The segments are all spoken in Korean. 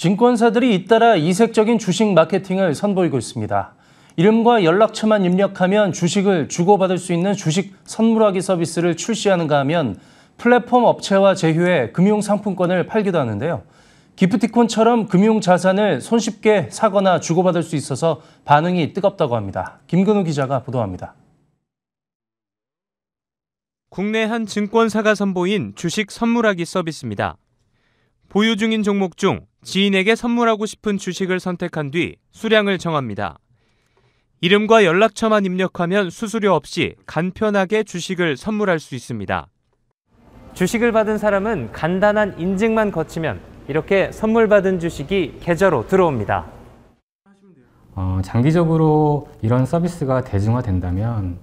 증권사들이 잇따라 이색적인 주식 마케팅을 선보이고 있습니다. 이름과 연락처만 입력하면 주식을 주고받을 수 있는 주식 선물하기 서비스를 출시하는가 하면 플랫폼 업체와 제휴해 금융상품권을 팔기도 하는데요. 기프티콘처럼 금융자산을 손쉽게 사거나 주고받을 수 있어서 반응이 뜨겁다고 합니다. 김근우 기자가 보도합니다. 국내 한 증권사가 선보인 주식 선물하기 서비스입니다. 보유 중인 종목 중 지인에게 선물하고 싶은 주식을 선택한 뒤 수량을 정합니다. 이름과 연락처만 입력하면 수수료 없이 간편하게 주식을 선물할 수 있습니다. 주식을 받은 사람은 간단한 인증만 거치면 이렇게 선물 받은 주식이 계좌로 들어옵니다. 어, 장기적으로 이런 서비스가 대중화된다면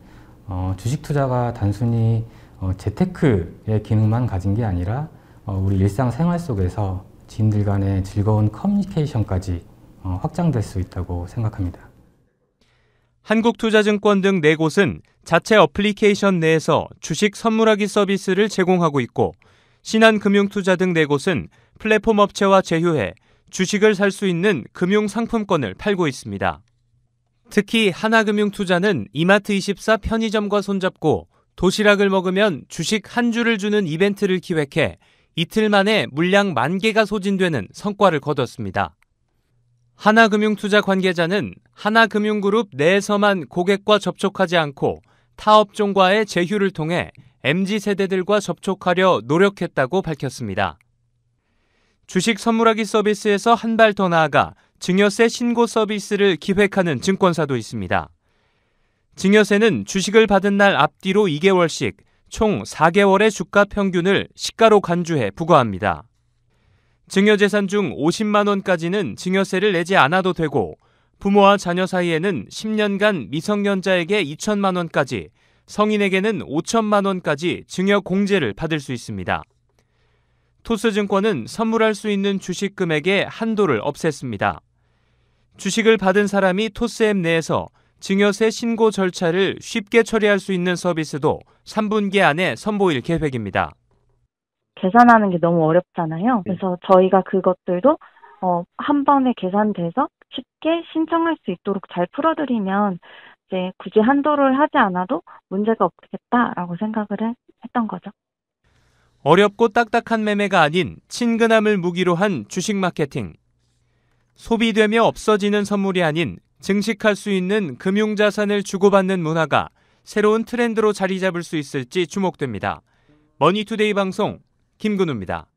어, 주식 투자가 단순히 어, 재테크의 기능만 가진 게 아니라 어, 우리 일상생활 속에서 지인들 간의 즐거운 커뮤니케이션까지 어, 확장될 수 있다고 생각합니다. 한국투자증권 등네 곳은 자체 어플리케이션 내에서 주식 선물하기 서비스를 제공하고 있고 신한금융투자 등네 곳은 플랫폼 업체와 제휴해 주식을 살 수 있는 금융 상품권을 팔고 있습니다. 특히 하나금융투자는 이마트24 편의점과 손잡고 도시락을 먹으면 주식 한 주를 주는 이벤트를 기획해 이틀 만에 물량 만 개가 소진되는 성과를 거뒀습니다. 하나금융투자 관계자는 하나금융그룹 내에서만 고객과 접촉하지 않고 타 업종과의 제휴를 통해 MZ 세대들과 접촉하려 노력했다고 밝혔습니다. 주식 선물하기 서비스에서 한 발 더 나아가 증여세 신고 서비스를 기획하는 증권사도 있습니다. 증여세는 주식을 받은 날 앞뒤로 2개월씩 총 4개월의 주가 평균을 시가로 간주해 부과합니다. 증여재산 중 50만 원까지는 증여세를 내지 않아도 되고 부모와 자녀 사이에는 10년간 미성년자에게 2천만 원까지, 성인에게는 5천만 원까지 증여 공제를 받을 수 있습니다. 토스증권은 선물할 수 있는 주식 금액의 한도를 없앴습니다. 주식을 받은 사람이 토스앱 내에서 증여세 신고 절차를 쉽게 처리할 수 있는 서비스도 3분기 안에 선보일 계획입니다. 계산하는 게 너무 어렵잖아요. 네. 그래서 저희가 그것들도 어, 한 번에 계산돼서 쉽게 신청할 수 있도록 잘 풀어드리면 이제 굳이 한도를 하지 않아도 문제가 없겠다라고 생각을 했던 거죠. 어렵고 딱딱한 매매가 아닌 친근함을 무기로 한 주식 마케팅. 소비되며 없어지는 선물이 아닌 증식할 수 있는 금융자산을 주고받는 문화가 새로운 트렌드로 자리 잡을 수 있을지 주목됩니다. 머니투데이 방송 김근우입니다.